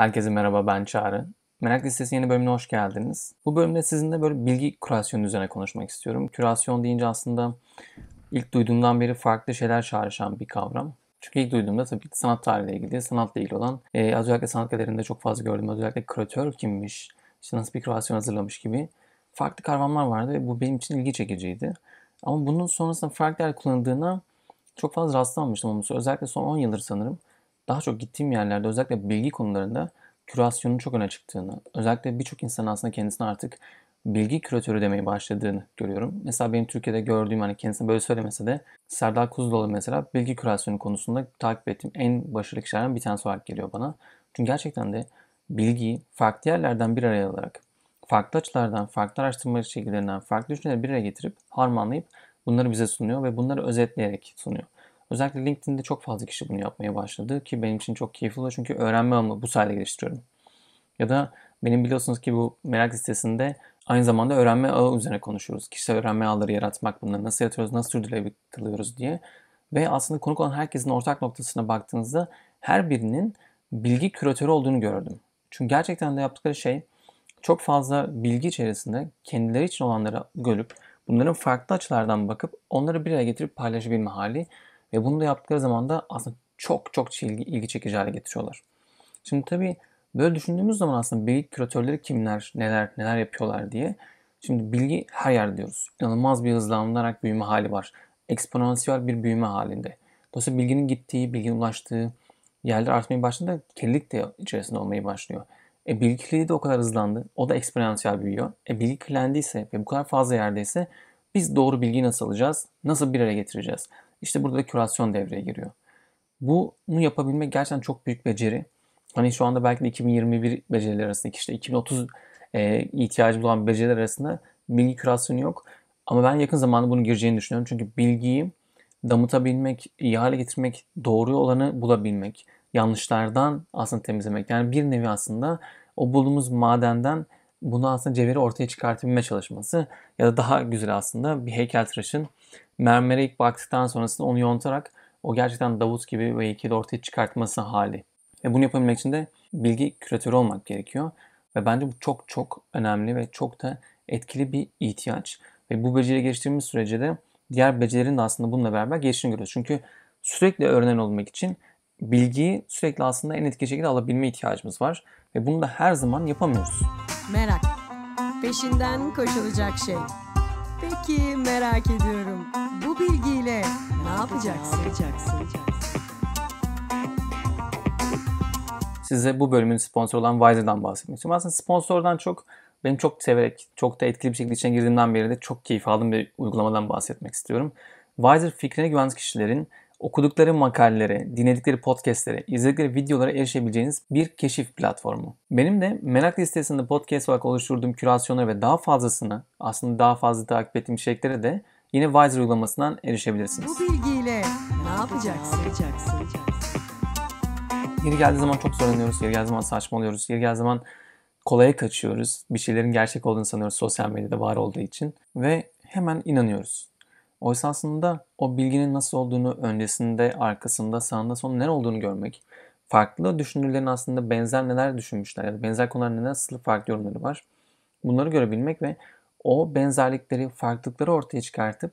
Herkese merhaba ben Çağrı. Merak listesi yeni bölümüne hoş geldiniz. Bu bölümde sizinle böyle bilgi kürasyonu üzerine konuşmak istiyorum. Kürasyon deyince aslında ilk duyduğumdan beri farklı şeyler çağrışan bir kavram. Çünkü ilk duyduğumda tabii ki sanat tarihiyle ilgili, sanatla ilgili olan, e, özellikle sanat galerilerinde çok fazla gördüm. Özellikle küratör kimmiş, işte nasıl bir kürasyon hazırlamış gibi farklı kavramlar vardı ve bu benim için ilgi çekiciydi. Ama bunun sonrasında farklı yer kullanıldığına çok fazla rastlanmıştım olması. Özellikle son 10 yıldır sanırım daha çok gittiğim yerlerde özellikle bilgi konularında kürasyonun çok öne çıktığını, özellikle birçok insan aslında kendisine artık bilgi küratörü demeye başladığını görüyorum. Mesela benim Türkiye'de gördüğüm hani kendisine böyle söylemese de Serdar Kuzuloğlu mesela bilgi kürasyonu konusunda takip ettiğim en başarılı kişilerden bir tanesi olarak geliyor bana. Çünkü gerçekten de bilgiyi farklı yerlerden bir araya alarak, farklı açılardan, farklı araştırma şekillerinden, farklı düşünceleri bir araya getirip harmanlayıp bunları bize sunuyor ve bunları özetleyerek sunuyor. Özellikle LinkedIn'de çok fazla kişi bunu yapmaya başladı ki benim için çok keyifli oluyor çünkü öğrenme alanı bu sayede geliştiriyorum. Ya da benim biliyorsunuz ki bu merak listesinde aynı zamanda öğrenme ağı üzerine konuşuyoruz. Kişisel öğrenme ağları yaratmak, bunları nasıl yaratıyoruz, nasıl sürdürülebiliyoruz diye. Ve aslında konuk olan herkesin ortak noktasına baktığınızda her birinin bilgi küratörü olduğunu gördüm. Çünkü gerçekten de yaptıkları şey çok fazla bilgi içerisinde kendileri için olanlara görüp bunların farklı açılardan bakıp onları bir araya getirip paylaşabilme hali ve bunu da yaptıkları zaman da aslında çok çok ilgi, ilgi çekici hale getiriyorlar. Şimdi tabii böyle düşündüğümüz zaman aslında bilgi küratörleri kimler, neler, neler yapıyorlar diye. Şimdi bilgi her yerde diyoruz. İnanılmaz bir hızlanılarak büyüme hali var. Eksponansiyel bir büyüme halinde. Dolayısıyla bilginin gittiği, bilginin ulaştığı yerler artmaya başladığında kirlilik de içerisinde olmaya başlıyor. E, bilgi de o kadar hızlandı. O da eksponansiyel büyüyor. E, bilgi kirlendiyse ve bu kadar fazla yerdeyse biz doğru bilgiyi nasıl alacağız? Nasıl bir araya getireceğiz? İşte burada da kürasyon devreye giriyor. Bunu yapabilmek gerçekten çok büyük beceri. Hani şu anda belki de 2021 beceriler arasında işte 2030 e, ihtiyacı olan beceriler arasında bilgi kürasyonu yok. Ama ben yakın zamanda bunu gireceğini düşünüyorum. Çünkü bilgiyi damıtabilmek, iyi hale getirmek, doğru olanı bulabilmek, yanlışlardan aslında temizlemek. Yani bir nevi aslında o bulduğumuz madenden bunu aslında cevheri ortaya çıkartabilme çalışması ya da daha güzel aslında bir heykeltıraşın mermere ilk baktıktan sonrasında onu yontarak o gerçekten Davut gibi ve heykeli ortaya çıkartması hali. Ve bunu yapabilmek için de bilgi küratörü olmak gerekiyor. Ve bence bu çok çok önemli ve çok da etkili bir ihtiyaç. Ve bu beceriyi geliştirdiğimiz sürece de diğer becerilerin de aslında bununla beraber gelişini görüyoruz. Çünkü sürekli öğrenen olmak için bilgiyi sürekli aslında en etkili şekilde alabilme ihtiyacımız var. Ve bunu da her zaman yapamıyoruz merak. Peşinden koşulacak şey. Peki merak ediyorum. Bu bilgiyle ne yapacaksın? Ne yapacaksın? Size bu bölümün sponsor olan Wiser'dan bahsetmek istiyorum. Aslında sponsordan çok benim çok severek, çok da etkili bir şekilde içine girdiğimden beri de çok keyif aldığım bir uygulamadan bahsetmek istiyorum. Wiser fikrine güvenen kişilerin okudukları makaleleri, dinledikleri podcastlere, izledikleri videolara erişebileceğiniz bir keşif platformu. Benim de merak listesinde podcast olarak oluşturduğum kürasyonları ve daha fazlasını aslında daha fazla takip ettiğim içeriklere de yine Wiser uygulamasından erişebilirsiniz. Bu bilgiyle ne yapacaksın? yapacaksın? Yeri geldiği zaman çok zorlanıyoruz, yeri geldiği zaman saçmalıyoruz, yeri geldiği zaman kolaya kaçıyoruz. Bir şeylerin gerçek olduğunu sanıyoruz sosyal medyada var olduğu için ve hemen inanıyoruz. Oysa aslında o bilginin nasıl olduğunu öncesinde, arkasında, sağında, sonunda neler olduğunu görmek, farklı düşünürlerin aslında benzer neler düşünmüşler ya da benzer konular neler nasıl farklı yorumları var. Bunları görebilmek ve o benzerlikleri, farklılıkları ortaya çıkartıp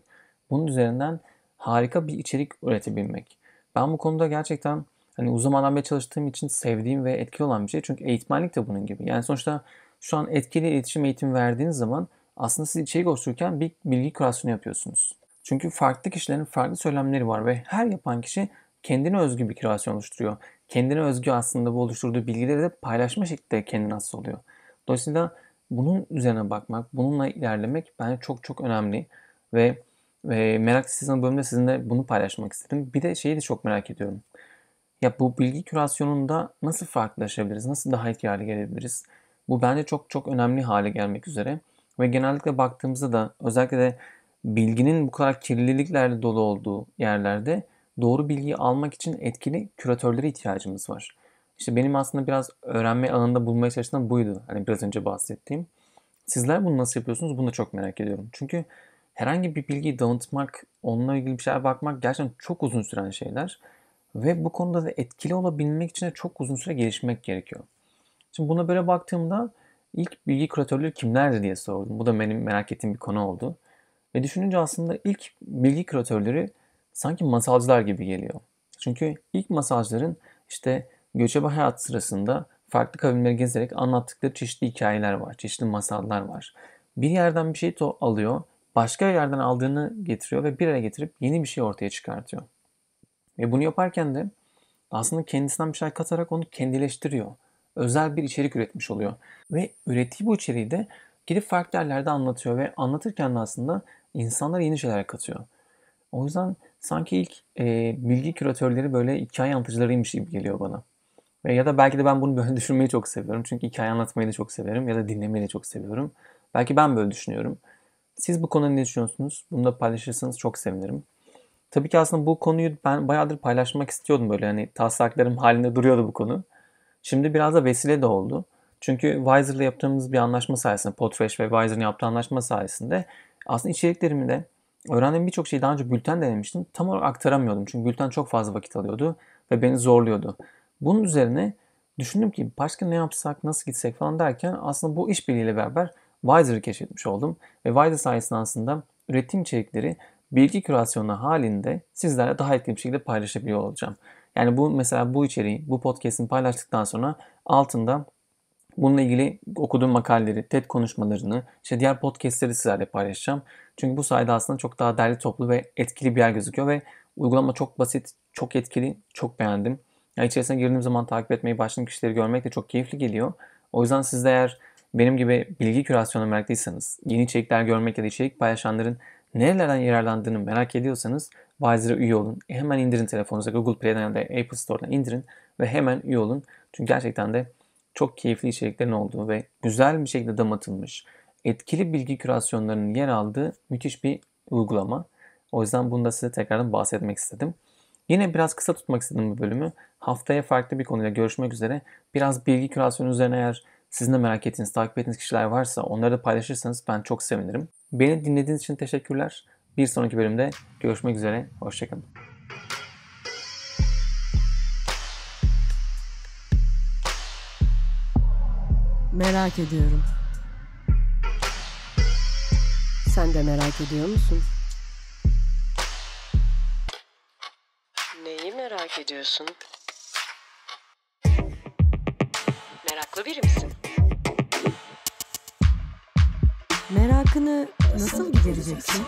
bunun üzerinden harika bir içerik üretebilmek. Ben bu konuda gerçekten hani uzun zamandan beri çalıştığım için sevdiğim ve etkili olan bir şey. Çünkü eğitmenlik de bunun gibi. Yani sonuçta şu an etkili iletişim eğitimi verdiğiniz zaman aslında siz içerik oluştururken bir bilgi kürasyonu yapıyorsunuz. Çünkü farklı kişilerin farklı söylemleri var ve her yapan kişi kendine özgü bir kreasyon oluşturuyor. Kendine özgü aslında bu oluşturduğu bilgileri de paylaşma şekilde kendine has oluyor. Dolayısıyla bunun üzerine bakmak, bununla ilerlemek bence çok çok önemli ve ve merak sizin bölümde sizinle bunu paylaşmak istedim. Bir de şeyi de çok merak ediyorum. Ya bu bilgi kürasyonunda nasıl farklılaşabiliriz? Nasıl daha ihtiyarlı gelebiliriz? Bu bence çok çok önemli hale gelmek üzere. Ve genellikle baktığımızda da özellikle de bilginin bu kadar kirliliklerle dolu olduğu yerlerde doğru bilgiyi almak için etkili küratörlere ihtiyacımız var. İşte benim aslında biraz öğrenme alanında bulmaya çalıştığım buydu. Hani biraz önce bahsettiğim. Sizler bunu nasıl yapıyorsunuz? Bunu da çok merak ediyorum. Çünkü herhangi bir bilgiyi dağıtmak, onunla ilgili bir şeyler bakmak gerçekten çok uzun süren şeyler. Ve bu konuda da etkili olabilmek için de çok uzun süre gelişmek gerekiyor. Şimdi buna böyle baktığımda ilk bilgi küratörleri kimlerdi diye sordum. Bu da benim merak ettiğim bir konu oldu. Ve düşününce aslında ilk bilgi küratörleri sanki masalcılar gibi geliyor. Çünkü ilk masalcıların işte göçebe hayat sırasında farklı kavimleri gezerek anlattıkları çeşitli hikayeler var, çeşitli masallar var. Bir yerden bir şey to alıyor, başka yerden aldığını getiriyor ve bir araya getirip yeni bir şey ortaya çıkartıyor. Ve bunu yaparken de aslında kendisinden bir şey katarak onu kendileştiriyor. Özel bir içerik üretmiş oluyor. Ve ürettiği bu içeriği de gidip farklı yerlerde anlatıyor ve anlatırken de aslında insanlara yeni şeyler katıyor. O yüzden sanki ilk e, bilgi küratörleri böyle hikaye anlatıcılarıymış gibi geliyor bana. Ve ya da belki de ben bunu böyle düşünmeyi çok seviyorum. Çünkü hikaye anlatmayı da çok seviyorum ya da dinlemeyi de çok seviyorum. Belki ben böyle düşünüyorum. Siz bu konuda ne düşünüyorsunuz? Bunu da paylaşırsanız çok sevinirim. Tabii ki aslında bu konuyu ben bayağıdır paylaşmak istiyordum böyle hani taslaklarım halinde duruyordu bu konu. Şimdi biraz da vesile de oldu. Çünkü Wiser'la yaptığımız bir anlaşma sayesinde, Podfresh ve Wiser'ın yaptığı anlaşma sayesinde aslında içeriklerimde öğrendiğim birçok şeyi daha önce bülten denemiştim. Tam olarak aktaramıyordum çünkü bülten çok fazla vakit alıyordu ve beni zorluyordu. Bunun üzerine düşündüm ki başka ne yapsak, nasıl gitsek falan derken aslında bu işbirliğiyle beraber Wiser'ı keşfetmiş oldum. Ve Wiser sayesinde aslında ürettiğim içerikleri bilgi kürasyonu halinde sizlerle daha etkili bir şekilde paylaşabiliyor olacağım. Yani bu mesela bu içeriği, bu podcast'ini paylaştıktan sonra altında Bununla ilgili okuduğum makaleleri, TED konuşmalarını, işte diğer podcastleri sizlerle paylaşacağım. Çünkü bu sayede aslında çok daha derli toplu ve etkili bir yer gözüküyor ve uygulama çok basit, çok etkili, çok beğendim. Yani içerisine girdiğim zaman takip etmeyi başlayan kişileri görmek de çok keyifli geliyor. O yüzden siz de eğer benim gibi bilgi kürasyonu meraklıysanız, yeni içerikler görmek ya da içerik paylaşanların nerelerden yararlandığını merak ediyorsanız Wiser'a üye olun. hemen indirin telefonunuza Google Play'den ya da Apple Store'dan indirin ve hemen üye olun. Çünkü gerçekten de çok keyifli içeriklerin olduğu ve güzel bir şekilde damatılmış, etkili bilgi kürasyonlarının yer aldığı müthiş bir uygulama. O yüzden bunu da size tekrardan bahsetmek istedim. Yine biraz kısa tutmak istedim bu bölümü. Haftaya farklı bir konuyla görüşmek üzere. Biraz bilgi kürasyonu üzerine eğer sizin de merak ettiğiniz, takip ettiğiniz kişiler varsa onları da paylaşırsanız ben çok sevinirim. Beni dinlediğiniz için teşekkürler. Bir sonraki bölümde görüşmek üzere. Hoşçakalın. Merak ediyorum. Sen de merak ediyor musun? Neyi merak ediyorsun? Meraklı biri misin? Merakını nasıl gidereceksin?